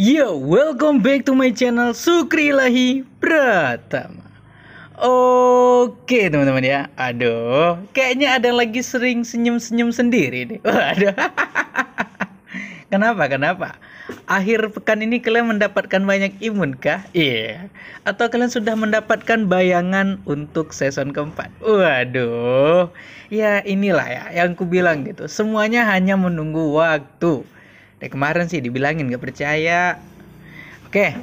Yo, welcome back to my channel Sukri Lahi Pratama. Oke teman-teman ya, aduh, kayaknya ada lagi sering senyum-senyum sendiri nih. Waduh. kenapa? Kenapa? Akhir pekan ini kalian mendapatkan banyak imun kah? Iya. Yeah. Atau kalian sudah mendapatkan bayangan untuk season keempat? Waduh. Ya inilah ya yang ku bilang gitu. Semuanya hanya menunggu waktu dari ya, kemarin sih dibilangin gak percaya. Oke,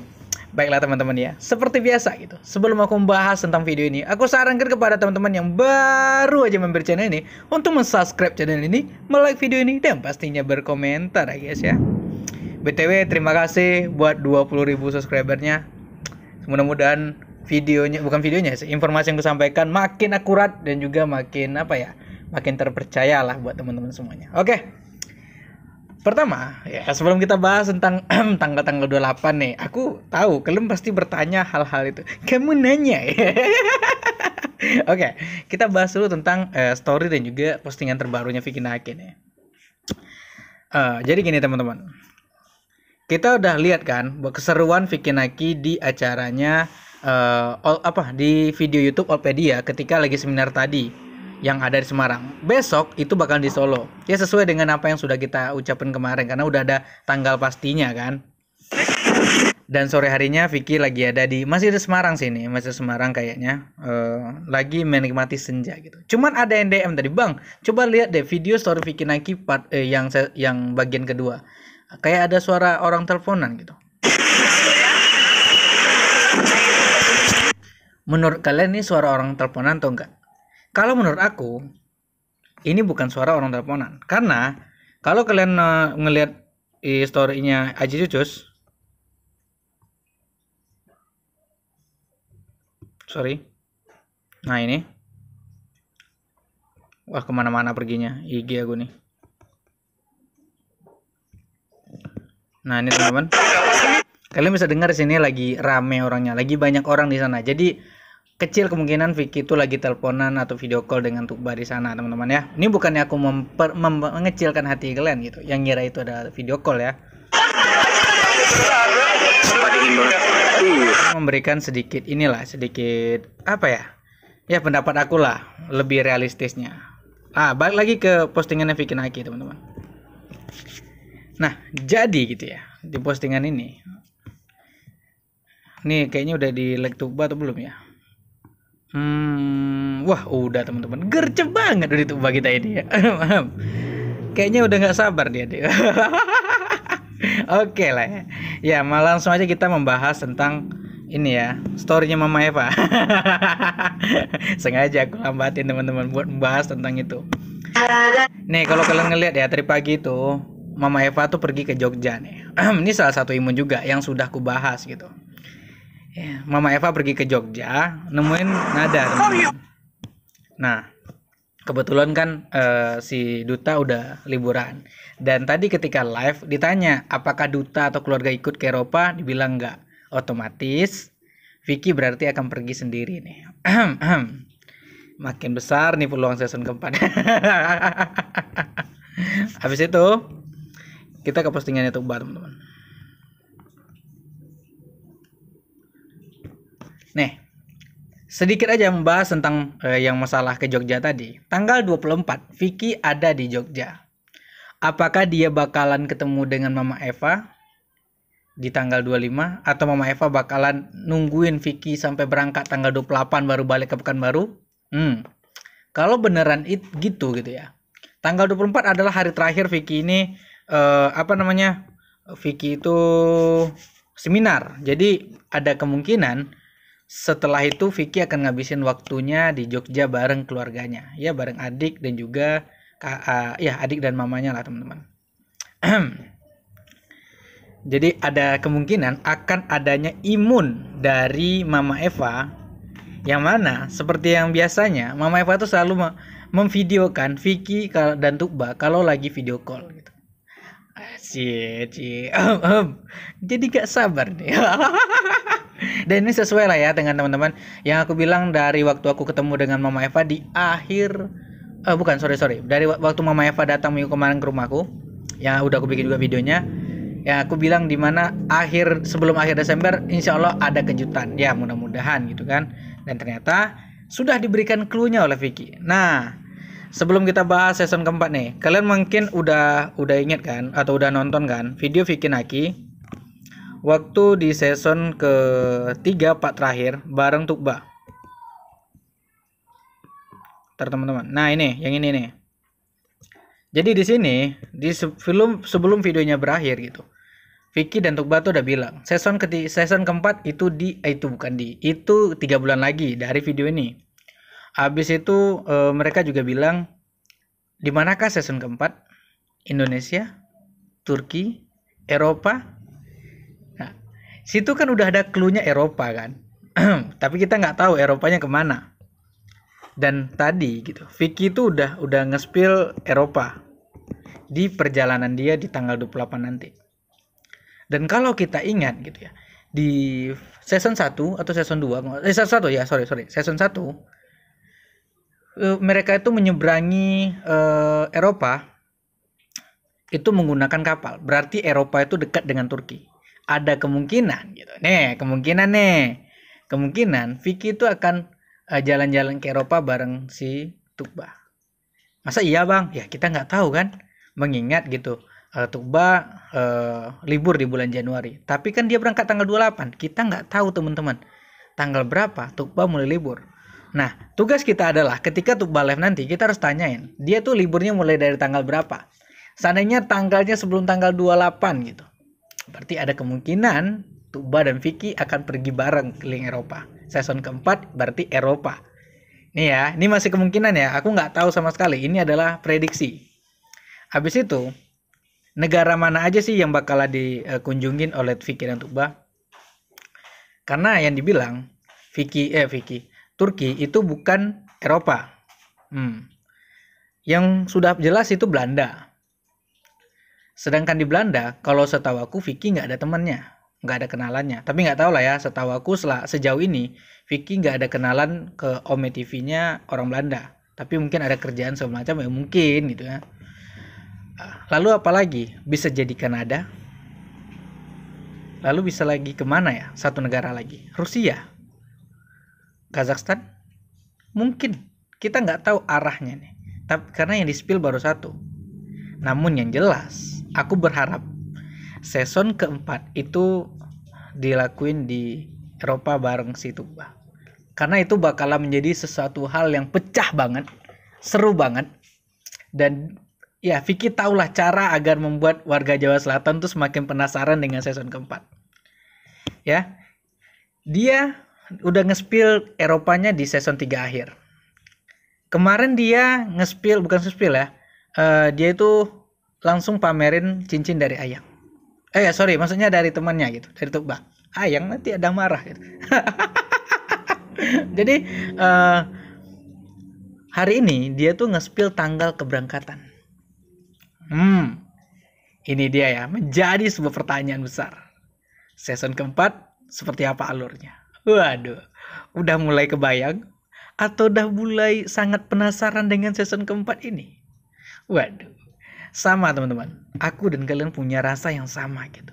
baiklah teman-teman ya. Seperti biasa gitu. Sebelum aku membahas tentang video ini, aku sarankan kepada teman-teman yang baru aja member channel ini untuk mensubscribe channel ini, melike video ini, dan pastinya berkomentar ya guys ya. BTW terima kasih buat 20.000 subscribernya. Mudah-mudahan videonya bukan videonya informasi yang kusampaikan makin akurat dan juga makin apa ya? makin terpercaya lah buat teman-teman semuanya. Oke. Pertama, ya sebelum kita bahas tentang tanggal-tanggal 28 nih, aku tahu kalian pasti bertanya hal-hal itu. Kamu nanya ya. Oke, okay, kita bahas dulu tentang uh, story dan juga postingan terbarunya Vicky Nakin nih eh, Uh, jadi gini teman-teman, kita udah lihat kan keseruan Vicky Naki di acaranya uh, eh, all, apa di video YouTube Olpedia ketika lagi seminar tadi yang ada di Semarang. Besok itu bakal di Solo. Ya sesuai dengan apa yang sudah kita ucapkan kemarin karena udah ada tanggal pastinya kan. Dan sore harinya Vicky lagi ada di masih di Semarang sini, masih di Semarang kayaknya. Uh, lagi menikmati senja gitu. Cuman ada NDM tadi, Bang. Coba lihat deh video story Vicky Naki part eh, yang yang bagian kedua. Kayak ada suara orang teleponan gitu. Menurut kalian ini suara orang teleponan atau enggak? Kalau menurut aku, ini bukan suara orang teleponan. Karena kalau kalian uh, ngelihat e, story-nya Aji Cucus, sorry, nah ini, wah kemana-mana perginya IG aku nih. Nah ini teman-teman, kalian bisa dengar sini lagi rame orangnya, lagi banyak orang di sana. Jadi kecil kemungkinan Vicky itu lagi teleponan atau video call dengan Tukba di sana teman-teman ya ini bukannya aku memper, mem mengecilkan hati kalian gitu yang ngira itu ada video call ya memberikan sedikit inilah sedikit apa ya ya pendapat aku lah lebih realistisnya ah balik lagi ke postingannya Vicky Naki teman-teman nah jadi gitu ya di postingan ini nih kayaknya udah di like Tukba atau belum ya Hmm, wah udah teman-teman gercep banget udah itu kita ini ya. Kayaknya udah nggak sabar dia deh. Oke okay lah ya. Ya, malah langsung aja kita membahas tentang ini ya, storynya Mama Eva. Sengaja aku lambatin teman-teman buat membahas tentang itu. Nih, kalau kalian ngelihat ya tadi pagi itu Mama Eva tuh pergi ke Jogja nih. ini salah satu imun juga yang sudah aku bahas gitu. Eh, Mama Eva pergi ke Jogja nemuin nada oh, iya. nah kebetulan kan uh, si duta udah liburan dan tadi ketika live ditanya apakah duta atau keluarga ikut ke Eropa dibilang enggak otomatis Vicky berarti akan pergi sendiri nih makin besar nih peluang season keempat habis itu kita ke postingan YouTube teman-teman Nih, sedikit aja membahas tentang eh, yang masalah ke Jogja tadi. Tanggal 24, Vicky ada di Jogja. Apakah dia bakalan ketemu dengan Mama Eva di tanggal 25 atau Mama Eva bakalan nungguin Vicky sampai berangkat tanggal 28 baru balik ke Pekanbaru? Hmm. Kalau beneran it gitu gitu ya. Tanggal 24 adalah hari terakhir Vicky ini eh, apa namanya? Vicky itu seminar. Jadi ada kemungkinan setelah itu Vicky akan ngabisin waktunya di Jogja bareng keluarganya, ya bareng adik dan juga uh, ya adik dan mamanya lah teman-teman. Jadi ada kemungkinan akan adanya imun dari Mama Eva yang mana seperti yang biasanya Mama Eva tuh selalu memvideokan Vicky dan Tukba kalau lagi video call gitu. Cie, cie. Jadi gak sabar nih. Dan ini sesuai lah ya dengan teman-teman yang aku bilang dari waktu aku ketemu dengan Mama Eva di akhir eh, bukan sorry sorry dari waktu Mama Eva datang minggu kemarin ke rumahku yang udah aku bikin juga videonya ya aku bilang di mana akhir sebelum akhir Desember insya Allah ada kejutan ya mudah-mudahan gitu kan dan ternyata sudah diberikan clue-nya oleh Vicky nah sebelum kita bahas season keempat nih kalian mungkin udah udah inget kan atau udah nonton kan video Vicky Naki waktu di season ketiga pak terakhir bareng Tukba. Ntar teman-teman. Nah ini, yang ini nih. Jadi di sini di sebelum sebelum videonya berakhir gitu. Vicky dan Tukba tuh udah bilang season ke- season keempat itu di eh, itu bukan di itu tiga bulan lagi dari video ini. Habis itu e, mereka juga bilang di manakah season keempat? Indonesia, Turki, Eropa, situ kan udah ada cluenya Eropa kan tapi kita nggak tahu Eropanya kemana dan tadi gitu Vicky itu udah udah ngespil Eropa di perjalanan dia di tanggal 28 nanti dan kalau kita ingat gitu ya di season 1 atau season 2 eh, season 1 ya sorry sorry season 1 eh, mereka itu menyeberangi uh, Eropa itu menggunakan kapal berarti Eropa itu dekat dengan Turki ada kemungkinan gitu. Nih, kemungkinan nih. Kemungkinan Vicky itu akan jalan eh, jalan-jalan ke Eropa bareng si Tukba. Masa iya, Bang? Ya, kita nggak tahu kan. Mengingat gitu, uh, Tukba uh, libur di bulan Januari. Tapi kan dia berangkat tanggal 28. Kita nggak tahu, teman-teman. Tanggal berapa Tukba mulai libur. Nah, tugas kita adalah ketika Tukba live nanti, kita harus tanyain. Dia tuh liburnya mulai dari tanggal berapa? Seandainya tanggalnya sebelum tanggal 28 gitu Berarti ada kemungkinan Tuba dan Vicky akan pergi bareng keliling Eropa. Season keempat berarti Eropa. Nih ya, ini masih kemungkinan ya. Aku nggak tahu sama sekali. Ini adalah prediksi. Habis itu, negara mana aja sih yang bakal dikunjungin eh, oleh Vicky dan Tuba? Karena yang dibilang Vicky eh Vicky, Turki itu bukan Eropa. Hmm. Yang sudah jelas itu Belanda. Sedangkan di Belanda, kalau setahu aku Vicky nggak ada temannya, nggak ada kenalannya. Tapi nggak tahu lah ya, setahu aku setelah sejauh ini Vicky nggak ada kenalan ke Ome TV-nya orang Belanda. Tapi mungkin ada kerjaan semacam ya mungkin gitu ya. Ah, lalu apa lagi bisa jadi Kanada? Lalu bisa lagi kemana ya? Satu negara lagi. Rusia? Kazakhstan? Mungkin. Kita nggak tahu arahnya nih. Tapi karena yang di spill baru satu. Namun yang jelas, aku berharap season keempat itu dilakuin di Eropa bareng si Tuba. Karena itu bakalan menjadi sesuatu hal yang pecah banget, seru banget. Dan ya Vicky tahulah cara agar membuat warga Jawa Selatan tuh semakin penasaran dengan season keempat. Ya. Dia udah ngespil Eropanya di season 3 akhir. Kemarin dia ngespil bukan ngespil ya. Uh, dia itu langsung pamerin cincin dari ayang eh ya, sorry maksudnya dari temannya gitu dari tukbah ayang nanti ada marah gitu. jadi uh, hari ini dia tuh nge tanggal keberangkatan hmm ini dia ya menjadi sebuah pertanyaan besar season keempat seperti apa alurnya waduh udah mulai kebayang atau udah mulai sangat penasaran dengan season keempat ini waduh sama teman-teman aku dan kalian punya rasa yang sama gitu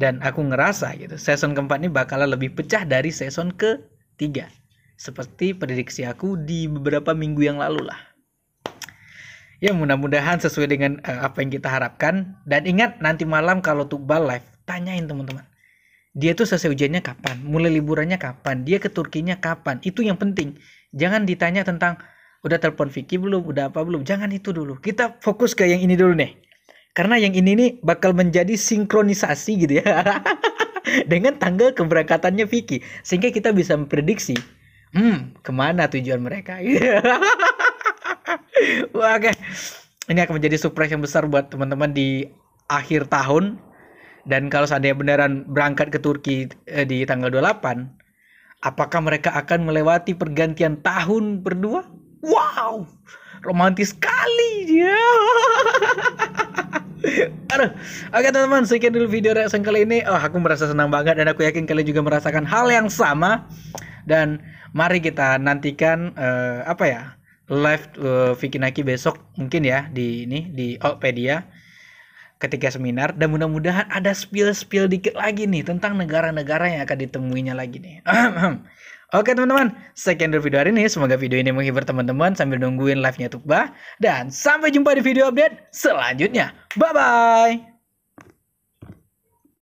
dan aku ngerasa gitu season keempat ini bakalan lebih pecah dari season ketiga seperti prediksi aku di beberapa minggu yang lalu lah ya mudah-mudahan sesuai dengan uh, apa yang kita harapkan dan ingat nanti malam kalau Tukbal live tanyain teman-teman dia tuh selesai ujiannya kapan mulai liburannya kapan dia ke Turkinya kapan itu yang penting jangan ditanya tentang udah telepon Vicky belum udah apa belum jangan itu dulu kita fokus ke yang ini dulu nih karena yang ini nih bakal menjadi sinkronisasi gitu ya dengan tanggal keberangkatannya Vicky sehingga kita bisa memprediksi hmm kemana tujuan mereka Wah, oke ini akan menjadi surprise yang besar buat teman-teman di akhir tahun dan kalau seandainya beneran berangkat ke Turki eh, di tanggal 28, apakah mereka akan melewati pergantian tahun berdua? wow romantis sekali ya Aduh, oke teman-teman sekian dulu video reaction kali ini. Oh, aku merasa senang banget dan aku yakin kalian juga merasakan hal yang sama. Dan mari kita nantikan uh, apa ya live uh, Vikinaki besok mungkin ya di ini di opedia ketika seminar dan mudah-mudahan ada spill-spill dikit lagi nih tentang negara-negara yang akan ditemuinya lagi nih. Oke teman-teman, sekian dulu video hari ini. Semoga video ini menghibur teman-teman sambil nungguin live-nya Tukba. Dan sampai jumpa di video update selanjutnya. Bye-bye!